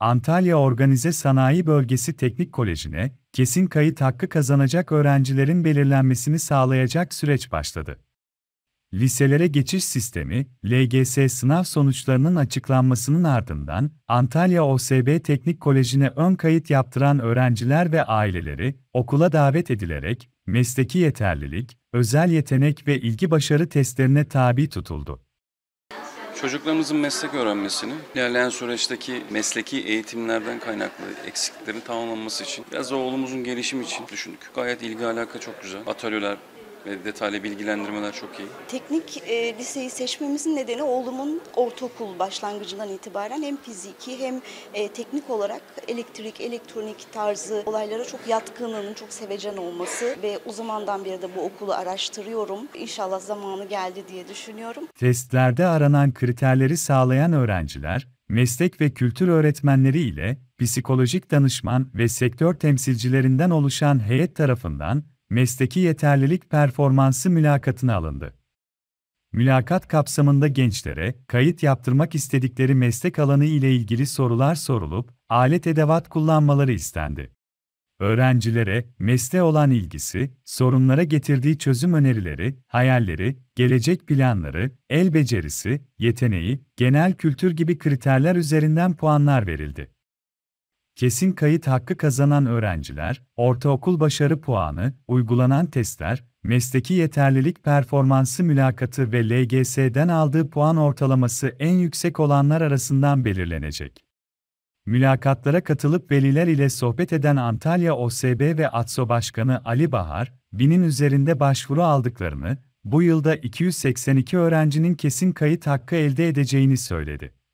Antalya Organize Sanayi Bölgesi Teknik Koleji'ne kesin kayıt hakkı kazanacak öğrencilerin belirlenmesini sağlayacak süreç başladı. Liselere geçiş sistemi, LGS sınav sonuçlarının açıklanmasının ardından Antalya OSB Teknik Koleji'ne ön kayıt yaptıran öğrenciler ve aileleri okula davet edilerek mesleki yeterlilik, özel yetenek ve ilgi başarı testlerine tabi tutuldu. Çocuklarımızın meslek öğrenmesini, ilerleyen süreçteki mesleki eğitimlerden kaynaklı eksikliklerin tamamlanması için, biraz da oğlumuzun gelişim için düşündük. Gayet ilgi alaka çok güzel. Atölyeler ve detaylı bilgilendirmeler çok iyi. Teknik e, liseyi seçmemizin nedeni oğlumun ortaokul başlangıcından itibaren hem fiziki hem e, teknik olarak elektrik, elektronik tarzı olaylara çok yatkınlığının, çok sevecen olması ve o zamandan beri de bu okulu araştırıyorum. İnşallah zamanı geldi diye düşünüyorum. Testlerde aranan kriterleri sağlayan öğrenciler, meslek ve kültür öğretmenleri ile psikolojik danışman ve sektör temsilcilerinden oluşan heyet tarafından mesleki yeterlilik performansı mülakatına alındı. Mülakat kapsamında gençlere kayıt yaptırmak istedikleri meslek alanı ile ilgili sorular sorulup alet edevat kullanmaları istendi. Öğrencilere mesleğe olan ilgisi, sorunlara getirdiği çözüm önerileri, hayalleri, gelecek planları, el becerisi, yeteneği, genel kültür gibi kriterler üzerinden puanlar verildi. Kesin kayıt hakkı kazanan öğrenciler, ortaokul başarı puanı, uygulanan testler, mesleki yeterlilik performansı mülakatı ve LGS'den aldığı puan ortalaması en yüksek olanlar arasından belirlenecek. Mülakatlara katılıp veliler ile sohbet eden Antalya OSB ve ATSO Başkanı Ali Bahar, binin üzerinde başvuru aldıklarını, bu yılda 282 öğrencinin kesin kayıt hakkı elde edeceğini söyledi.